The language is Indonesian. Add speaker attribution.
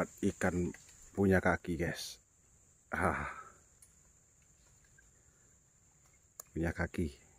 Speaker 1: dapat ikan punya kaki guys ah punya kaki